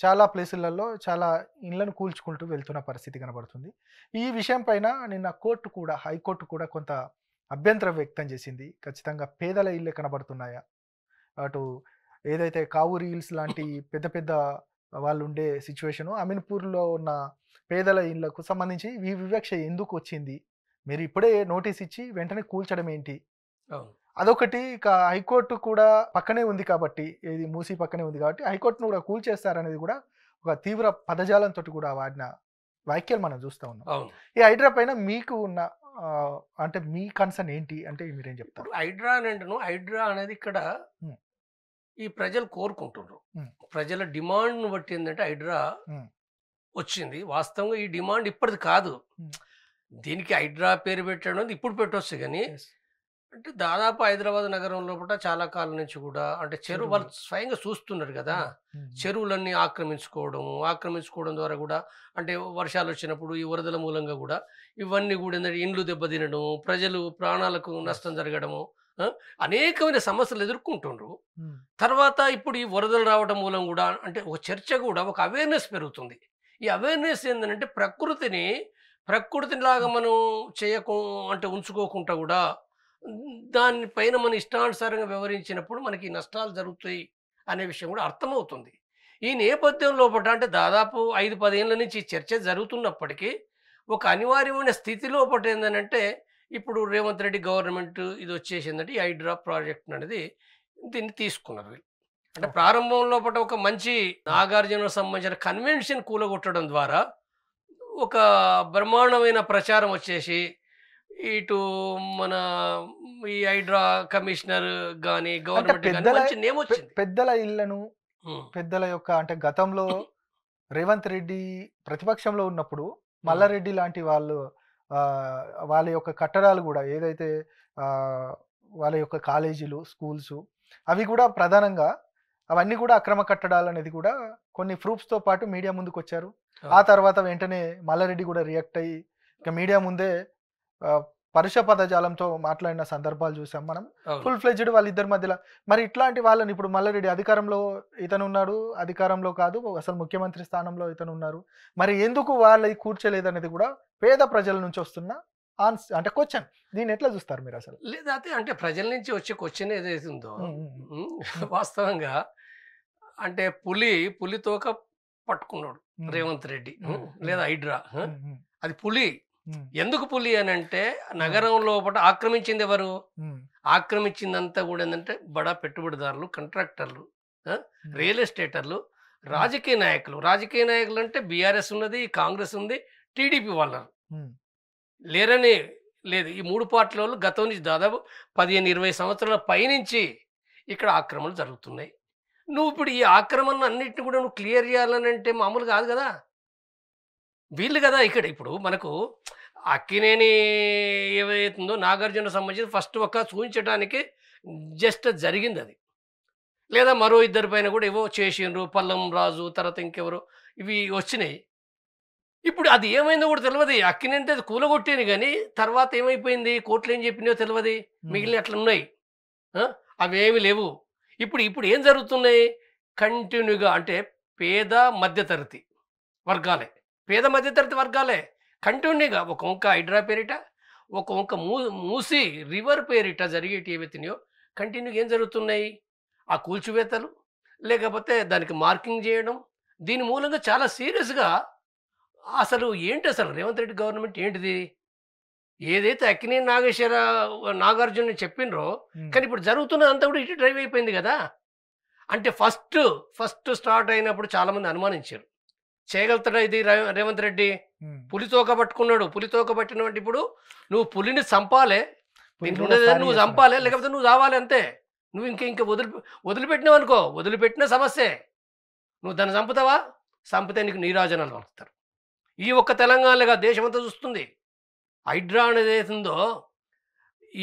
చాలా ప్లేసులలో చాలా ఇండ్లను కూల్చుకుంటూ వెళ్తున్న పరిస్థితి కనబడుతుంది ఈ విషయం పైన నిన్న కోర్టు కూడా హైకోర్టు కూడా కొంత అభ్యంతరం వ్యక్తం చేసింది ఖచ్చితంగా పేదల ఇళ్ళే కనబడుతున్నాయా అటు ఏదైతే కావూరి హిల్స్ లాంటి పెద్ద పెద్ద వాళ్ళు ఉండే సిచ్యువేషను అమీన్పూర్లో ఉన్న పేదల ఇళ్లకు సంబంధించి ఈ వివక్ష ఎందుకు వచ్చింది మీరు ఇప్పుడే నోటీస్ ఇచ్చి వెంటనే కూల్చడం ఏంటి అదొకటి ఇక హైకోర్టు కూడా పక్కనే ఉంది కాబట్టి ఇది మూసి పక్కనే ఉంది కాబట్టి హైకోర్టును కూడా కూల్చేస్తారనేది కూడా ఒక తీవ్ర పదజాలంతో కూడా వాడిన వ్యాఖ్యలు మనం చూస్తూ ఉన్నాం ఈ హైడ్రా పైన మీకు ఉన్న అంటే మీ కన్సర్న్ ఏంటి అంటే మీరేం చెప్తారు హైడ్రా అని అంటే హైడ్రా అనేది ఇక్కడ ఈ ప్రజలు కోరుకుంటున్నారు ప్రజల డిమాండ్ను బట్టి ఏంటంటే హైడ్రా వచ్చింది వాస్తవంగా ఈ డిమాండ్ ఇప్పటిది కాదు దీనికి హైడ్రా పేరు పెట్టడం ఇప్పుడు పెట్టొచ్చు కానీ అంటే దాదాపు హైదరాబాద్ నగరంలో కూడా చాలా కాలం నుంచి కూడా అంటే చెరువు వాళ్ళు స్వయంగా చూస్తున్నారు కదా చెరువులన్నీ ఆక్రమించుకోవడం ఆక్రమించుకోవడం ద్వారా కూడా అంటే వర్షాలు వచ్చినప్పుడు ఈ వరదల మూలంగా కూడా ఇవన్నీ కూడా ఏంటంటే ఇండ్లు దెబ్బతినడం ప్రజలు ప్రాణాలకు నష్టం జరగడము అనేకమైన సమస్యలు ఎదుర్కొంటుండ్రు తర్వాత ఇప్పుడు ఈ వరదలు రావడం మూలం కూడా అంటే ఒక చర్చ కూడా ఒక అవేర్నెస్ పెరుగుతుంది ఈ అవేర్నెస్ ఏంటంటే ప్రకృతిని ప్రకృతిని లాగా మనం చేయకు అంటే ఉంచుకోకుండా కూడా దానిపైన మనం ఇష్టానుసారంగా వివరించినప్పుడు మనకి నష్టాలు జరుగుతాయి అనే విషయం కూడా అర్థమవుతుంది ఈ నేపథ్యం లోపల అంటే దాదాపు ఐదు పదేళ్ళ నుంచి చర్చ జరుగుతున్నప్పటికీ ఒక అనివార్యమైన స్థితి లోపల ఏంటంటే ఇప్పుడు రేవంత్ రెడ్డి గవర్నమెంట్ ఇది వచ్చేసిందంటే ఈ హైడ్రా ప్రాజెక్ట్ అనేది దీన్ని తీసుకున్నారు వీళ్ళు అంటే ప్రారంభంలో పాటు ఒక మంచి నాగార్జునకు సంబంధించిన కన్వెన్షన్ కూలగొట్టడం ద్వారా ఒక బ్రహ్మాండమైన ప్రచారం వచ్చేసి ఇటు మన ఈ హైడ్రా కమిషనర్ గానీ గవర్నమెంట్ పెద్దల ఇళ్లను పెద్దల యొక్క అంటే గతంలో రేవంత్ రెడ్డి ప్రతిపక్షంలో ఉన్నప్పుడు మల్లారెడ్డి లాంటి వాళ్ళు వాళ్ళ యొక్క కట్టడాలు కూడా ఏదైతే వాళ్ళ యొక్క కాలేజీలు స్కూల్స్ అవి కూడా ప్రధానంగా అవన్నీ కూడా అక్రమ కట్టడాలు అనేది కూడా కొన్ని ప్రూఫ్స్తో పాటు మీడియా ముందుకు వచ్చారు ఆ తర్వాత వెంటనే మల్లారెడ్డి కూడా రియాక్ట్ అయ్యి ఇక మీడియా ముందే పరుష పదజాలంతో మాట్లాడిన సందర్భాలు చూసాం మనం ఫుల్ ఫ్లెజ్డ్ వాళ్ళిద్దరి మధ్యలో మరి ఇట్లాంటి వాళ్ళని ఇప్పుడు మల్లారెడ్డి అధికారంలో ఇతను ఉన్నాడు అధికారంలో కాదు అసలు ముఖ్యమంత్రి స్థానంలో ఇతను ఉన్నారు మరి ఎందుకు వాళ్ళది కూర్చోలేదు అనేది కూడా పేద ప్రజల నుంచి వస్తున్న ఆన్సర్ అంటే క్వశ్చన్ దీన్ని ఎట్లా చూస్తారు మీరు అసలు లేదా అంటే ప్రజల నుంచి వచ్చే క్వశ్చన్ ఏదైతే ఉందో వాస్తవంగా అంటే పులి పులి తోక పట్టుకున్నాడు రేవంత్ రెడ్డి లేదా హైడ్రా అది పులి ఎందుకు పులి అని అంటే నగరం లోపల ఆక్రమించింది ఎవరు ఆక్రమించిందంతా కూడా ఏంటంటే బడా పెట్టుబడిదారులు కంట్రాక్టర్లు రియల్ ఎస్టేటర్లు రాజకీయ నాయకులు రాజకీయ నాయకులు అంటే బీఆర్ఎస్ ఉన్నది కాంగ్రెస్ ఉంది టీడీపీ వాళ్ళు లేరని లేదు ఈ మూడు పార్టీల వాళ్ళు గతం నుంచి దాదాపు పదిహేను ఇరవై సంవత్సరాల పైనుంచి ఇక్కడ ఆక్రమణలు జరుగుతున్నాయి నువ్వు ఇప్పుడు ఈ ఆక్రమణ అన్నింటినీ కూడా నువ్వు క్లియర్ చేయాలని అంటే మామూలు కాదు కదా వీళ్ళు కదా ఇక్కడ ఇప్పుడు మనకు అక్కినేని ఏవైతుందో నాగార్జున సంబంధించి ఫస్ట్ ఒక్క చూపించడానికి జస్ట్ జరిగింది అది లేదా మరో ఇద్దరి పైన కూడా ఏవో చేసిండ్రు పల్లం రాజు తర్వాత ఇంకెవరు ఇవి వచ్చినాయి ఇప్పుడు అది ఏమైందో కూడా తెలియదు అక్కినంటే అది కూలగొట్టేది కానీ తర్వాత ఏమైపోయింది కోర్టులు ఏం చెప్పినాయో తెలియదు మిగిలిన అట్లా ఉన్నాయి అవేమి లేవు ఇప్పుడు ఇప్పుడు ఏం జరుగుతున్నాయి కంటిన్యూగా అంటే పేద మధ్యతరగతి వర్గాలే పేద మధ్యతరగతి వర్గాలే కంటిన్యూగా ఒక వంక హైడ్రా పేరిట ఒక వంక మూ మూసి రివర్ పేరిట జరిగేటి ఏవైతున్నాయో కంటిన్యూగా ఏం జరుగుతున్నాయి ఆ కూల్చివేతలు లేకపోతే దానికి మార్కింగ్ చేయడం దీని మూలంగా చాలా సీరియస్గా అసలు ఏంటి అసలు రేవంత్ రెడ్డి గవర్నమెంట్ ఏంటిది ఏదైతే అక్కినే నాగేశ్వర నాగార్జున చెప్పిండ్రో కానీ ఇప్పుడు జరుగుతున్న అంతా కూడా ఇటు డ్రైవ్ అయిపోయింది కదా అంటే ఫస్ట్ ఫస్ట్ స్టార్ట్ అయినప్పుడు చాలామంది అనుమానించారు చేయగలుగుతాడా ఇది రేవంత్ రెడ్డి పులి తోక పట్టుకున్నాడు తోక పట్టినటువంటి ఇప్పుడు నువ్వు పులిని చంపాలే నువ్వు చంపాలే లేకపోతే నువ్వు చావాలి అంతే నువ్వు ఇంక ఇంక వదిలి వదిలిపెట్టినావు అనుకో వదిలిపెట్టిన సమస్యే నువ్వు దాన్ని చంపుతావా చంపితే నీకు నీరాజనాలు పంపుతారు ఈ ఒక్క తెలంగాణగా దేశమంతా చూస్తుంది హైడ్రా అనేది ఏదైతుందో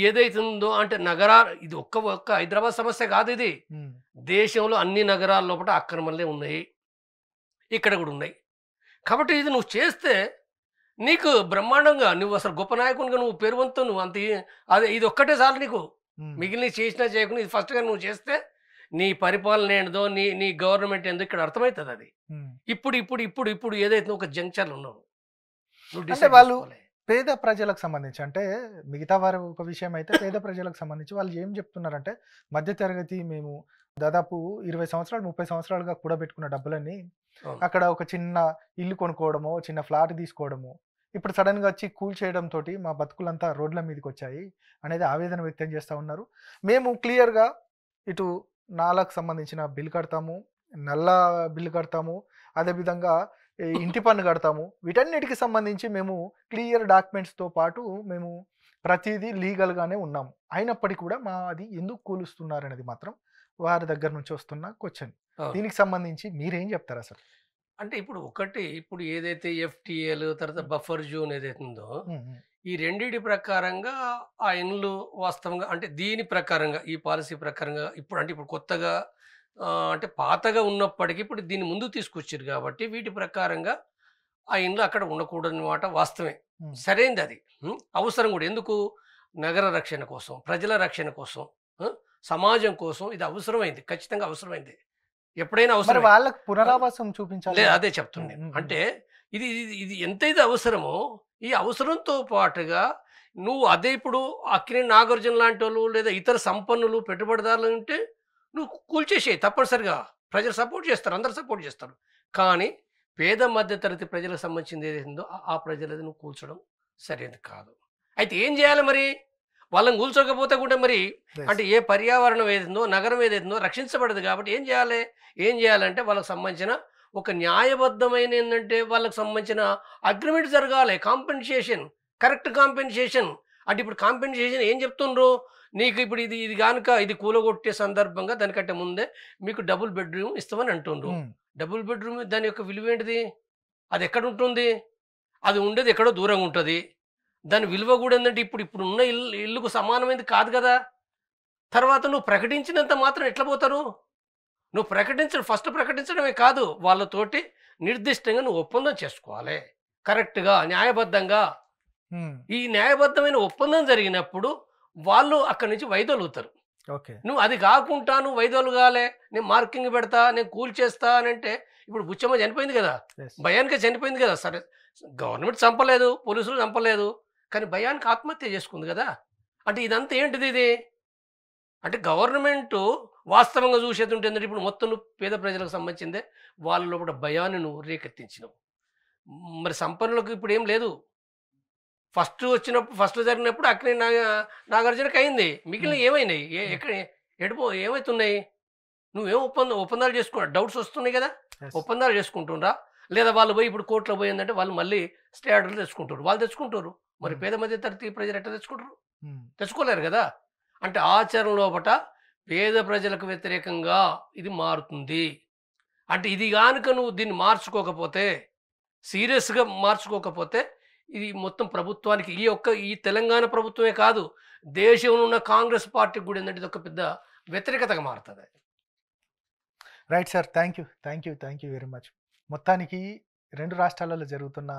ఏదైతుందో అంటే నగరా ఇది ఒక్క ఒక్క హైదరాబాద్ సమస్య కాదు ఇది దేశంలో అన్ని నగరాల లోపల అక్రమాలే ఉన్నాయి ఇక్కడ కూడా ఉన్నాయి కాబట్టి ఇది నువ్వు చేస్తే నీకు బ్రహ్మాండంగా నువ్వు అసలు గొప్ప నాయకునిగా నువ్వు పేరు వంతు నువ్వు అంత అదే ఇది ఒక్కటే చాలు నీకు మిగిలిన చేసినా చేయకుండా ఇది ఫస్ట్గా నువ్వు చేస్తే నీ పరిపాలన ఏంటో నీ నీ గవర్నమెంట్ ఏందో ఇక్కడ అర్థమవుతుంది అది ఇప్పుడు ఇప్పుడు ఇప్పుడు ఇప్పుడు ఏదైతే ఒక జంక్షన్లు ఉన్నావు వాళ్ళు పేద ప్రజలకు సంబంధించి అంటే మిగతా వారు ఒక విషయం అయితే పేద ప్రజలకు సంబంధించి వాళ్ళు ఏం చెప్తున్నారంటే మధ్యతరగతి మేము దాదాపు ఇరవై సంవత్సరాలు ముప్పై సంవత్సరాలుగా కూడబెట్టుకున్న డబ్బులన్నీ అక్కడ ఒక చిన్న ఇల్లు కొనుక్కోవడమో చిన్న ఫ్లాట్ తీసుకోవడమో ఇప్పుడు సడన్గా వచ్చి కూల్ చేయడం తోటి మా బతుకులంతా రోడ్ల మీదకి వచ్చాయి అనేది ఆవేదన వ్యక్తం చేస్తూ ఉన్నారు మేము క్లియర్గా ఇటు నాలకు సంబంధించిన బిల్ కడతాము నల్ల బిల్లు కడతాము అదేవిధంగా ఇంటి పన్ను కడతాము వీటన్నిటికి సంబంధించి మేము క్లియర్ డాక్యుమెంట్స్తో పాటు మేము ప్రతిదీ లీగల్గానే ఉన్నాం అయినప్పటికీ కూడా మా అది ఎందుకు కూలుస్తున్నారనేది మాత్రం వారి దగ్గర నుంచి వస్తున్న క్వశ్చన్ దీనికి సంబంధించి మీరేం చెప్తారా సార్ అంటే ఇప్పుడు ఒకటి ఇప్పుడు ఏదైతే ఎఫ్టీఏలు తర్వాత బఫర్ జోన్ ఏదైతే ఉందో ఈ రెండింటి ప్రకారంగా ఆ ఇండ్లు వాస్తవంగా అంటే దీని ప్రకారంగా ఈ పాలసీ ప్రకారంగా ఇప్పుడు అంటే ఇప్పుడు కొత్తగా అంటే పాతగా ఉన్నప్పటికీ ఇప్పుడు దీన్ని ముందు తీసుకొచ్చారు కాబట్టి వీటి ప్రకారంగా ఆ ఇండ్లు అక్కడ ఉండకూడదు మాట వాస్తవే సరైనది అది అవసరం కూడా ఎందుకు నగర రక్షణ కోసం ప్రజల రక్షణ కోసం సమాజం కోసం ఇది అవసరమైంది ఖచ్చితంగా అవసరమైంది ఎప్పుడైనా అవసరం వాళ్ళకి పునరావాసం చూపించాలి అదే చెప్తుంది అంటే ఇది ఇది ఎంత ఇది అవసరమో ఈ అవసరంతో పాటుగా నువ్వు అదే ఇప్పుడు అక్కినే నాగార్జున లాంటి వాళ్ళు లేదా ఇతర సంపన్నులు పెట్టుబడిదారులు ఉంటే నువ్వు కూల్చేసేయి తప్పనిసరిగా ప్రజలు సపోర్ట్ చేస్తారు అందరు సపోర్ట్ చేస్తారు కానీ పేద మధ్యతరగతి ప్రజలకు సంబంధించింది ఏదైతుందో ఆ ప్రజలను కూల్చడం సరైనది కాదు అయితే ఏం చేయాలి మరి వాళ్ళని కూల్చోకపోతే కూడా మరి అంటే ఏ పర్యావరణం ఏదైందో నగరం ఏదైతుందో రక్షించబడదు కాబట్టి ఏం చేయాలి ఏం చేయాలంటే వాళ్ళకి సంబంధించిన ఒక న్యాయబద్ధమైన ఏంటంటే వాళ్ళకి సంబంధించిన అగ్రిమెంట్ జరగాలి కాంపెన్సేషన్ కరెక్ట్ కాంపెన్సేషన్ అంటే ఇప్పుడు కాంపెన్సేషన్ ఏం చెప్తుండ్రు నీకు ఇప్పుడు ఇది ఇది కనుక ఇది కూలగొట్టే సందర్భంగా దానికంటే ముందే మీకు డబుల్ బెడ్రూమ్ ఇస్తామని అంటుండ్రు డబుల్ బెడ్రూమ్ దాని యొక్క విలువ ఏంటిది అది ఎక్కడ ఉంటుంది అది ఉండేది ఎక్కడో దూరంగా ఉంటుంది దాని విలువ కూడా ఏంటంటే ఇప్పుడు ఇప్పుడు ఉన్న ఇల్లు ఇల్లుకు సమానమైనది కాదు కదా తర్వాత నువ్వు ప్రకటించినంత మాత్రం ఎట్లా పోతారు నువ్వు ప్రకటించడం ఫస్ట్ ప్రకటించడమే కాదు వాళ్ళతోటి నిర్దిష్టంగా నువ్వు ఒప్పందం చేసుకోవాలి కరెక్ట్గా న్యాయబద్ధంగా ఈ న్యాయబద్ధమైన ఒప్పందం జరిగినప్పుడు వాళ్ళు అక్కడి నుంచి అవుతారు ఓకే నువ్వు అది కాకుండా నువ్వు కాలే నేను మార్కింగ్ పెడతా నేను కూల్ చేస్తా అని అంటే ఇప్పుడు బుచ్చమ్మ చనిపోయింది కదా భయానికి చనిపోయింది కదా సరే గవర్నమెంట్ చంపలేదు పోలీసులు చంపలేదు కానీ భయానికి ఆత్మహత్య చేసుకుంది కదా అంటే ఇదంతా ఏంటిది ఇది అంటే గవర్నమెంట్ వాస్తవంగా చూసేది ఉంటుంది ఇప్పుడు మొత్తం నువ్వు పేద ప్రజలకు సంబంధించిందే వాళ్ళ లోపల భయాన్ని నువ్వు రేకెత్తించినావు మరి సంపన్నులకు ఇప్పుడు ఏం లేదు ఫస్ట్ వచ్చినప్పుడు ఫస్ట్ జరిగినప్పుడు అక్కడ నాగ నాగార్జునకి అయింది మిగిలిన ఏమైనాయి ఎక్కడ ఎడిపో ఏమవుతున్నాయి నువ్వేం ఒప్పంద ఒప్పందాలు చేసుకున్నా డౌట్స్ వస్తున్నాయి కదా ఒప్పందాలు చేసుకుంటుండ్రా లేదా వాళ్ళు పోయి ఇప్పుడు కోర్టులో పోయిందంటే వాళ్ళు మళ్ళీ స్టే ఆర్డర్లు తెచ్చుకుంటారు వాళ్ళు తెచ్చుకుంటారు మరి పేద మధ్య తరగతి ప్రజలు ఎట్లా తెచ్చుకుంటారు తెచ్చుకోలేరు కదా అంటే ఆచరణ లోపల పేద ప్రజలకు వ్యతిరేకంగా ఇది మారుతుంది అంటే ఇది కానుక నువ్వు దీన్ని మార్చుకోకపోతే సీరియస్గా మార్చుకోకపోతే ఇది మొత్తం ప్రభుత్వానికి ఈ ఒక్క ఈ తెలంగాణ ప్రభుత్వమే కాదు దేశంలో ఉన్న కాంగ్రెస్ పార్టీకి కూడా ఏంటంటే ఇది ఒక పెద్ద వ్యతిరేకతగా మారుతుంది right sir thank you thank you thank you very much మొత్తానికి రెండు రాష్ట్రాలలో జరుగుతున్న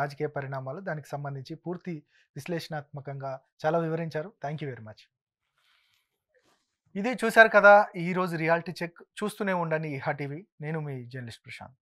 రాజకీయ పరిణామాలు దానికి సంబంధించి పూర్తి విశ్లేషణాత్మకంగా చాలా వివరించారు థ్యాంక్ యూ వెరీ మచ్ ఇది చూశారు కదా ఈరోజు రియాలిటీ చెక్ చూస్తూనే ఉండండి ఈహా టీవీ నేను మీ జర్నలిస్ట్ ప్రశాంత్